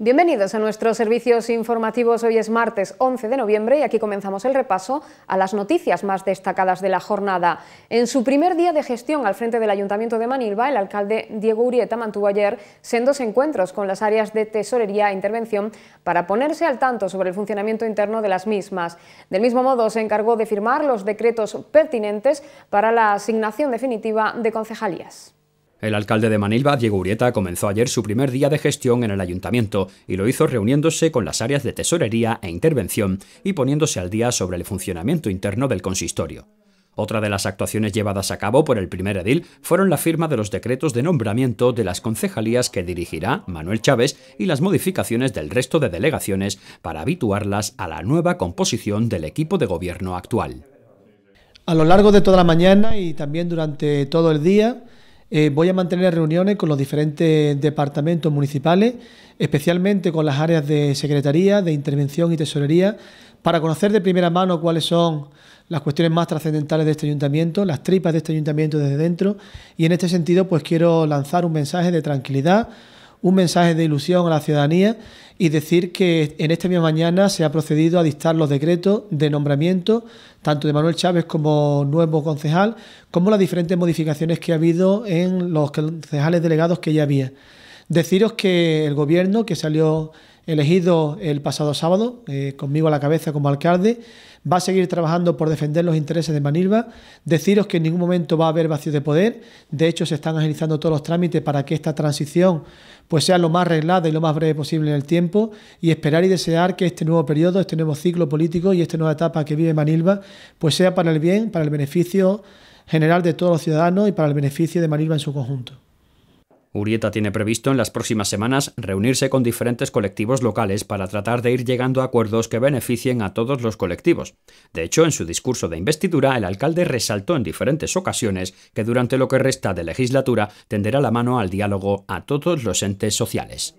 Bienvenidos a nuestros servicios informativos. Hoy es martes 11 de noviembre y aquí comenzamos el repaso a las noticias más destacadas de la jornada. En su primer día de gestión al frente del Ayuntamiento de Manilva, el alcalde Diego Urieta mantuvo ayer sendos encuentros con las áreas de tesorería e intervención para ponerse al tanto sobre el funcionamiento interno de las mismas. Del mismo modo, se encargó de firmar los decretos pertinentes para la asignación definitiva de concejalías. El alcalde de Manilva, Diego Urieta, comenzó ayer su primer día de gestión en el ayuntamiento y lo hizo reuniéndose con las áreas de tesorería e intervención y poniéndose al día sobre el funcionamiento interno del consistorio. Otra de las actuaciones llevadas a cabo por el primer edil fueron la firma de los decretos de nombramiento de las concejalías que dirigirá Manuel Chávez y las modificaciones del resto de delegaciones para habituarlas a la nueva composición del equipo de gobierno actual. A lo largo de toda la mañana y también durante todo el día, eh, voy a mantener reuniones con los diferentes departamentos municipales, especialmente con las áreas de secretaría, de intervención y tesorería, para conocer de primera mano cuáles son las cuestiones más trascendentales de este ayuntamiento, las tripas de este ayuntamiento desde dentro. Y en este sentido, pues quiero lanzar un mensaje de tranquilidad un mensaje de ilusión a la ciudadanía y decir que en esta misma mañana se ha procedido a dictar los decretos de nombramiento tanto de Manuel Chávez como nuevo concejal, como las diferentes modificaciones que ha habido en los concejales delegados que ya había. Deciros que el gobierno que salió elegido el pasado sábado, eh, conmigo a la cabeza como alcalde, va a seguir trabajando por defender los intereses de Manilva. Deciros que en ningún momento va a haber vacío de poder. De hecho, se están agilizando todos los trámites para que esta transición pues sea lo más arreglada y lo más breve posible en el tiempo y esperar y desear que este nuevo periodo, este nuevo ciclo político y esta nueva etapa que vive Manilva pues sea para el bien, para el beneficio general de todos los ciudadanos y para el beneficio de Manilva en su conjunto. Urieta tiene previsto en las próximas semanas reunirse con diferentes colectivos locales para tratar de ir llegando a acuerdos que beneficien a todos los colectivos. De hecho, en su discurso de investidura, el alcalde resaltó en diferentes ocasiones que durante lo que resta de legislatura tenderá la mano al diálogo a todos los entes sociales.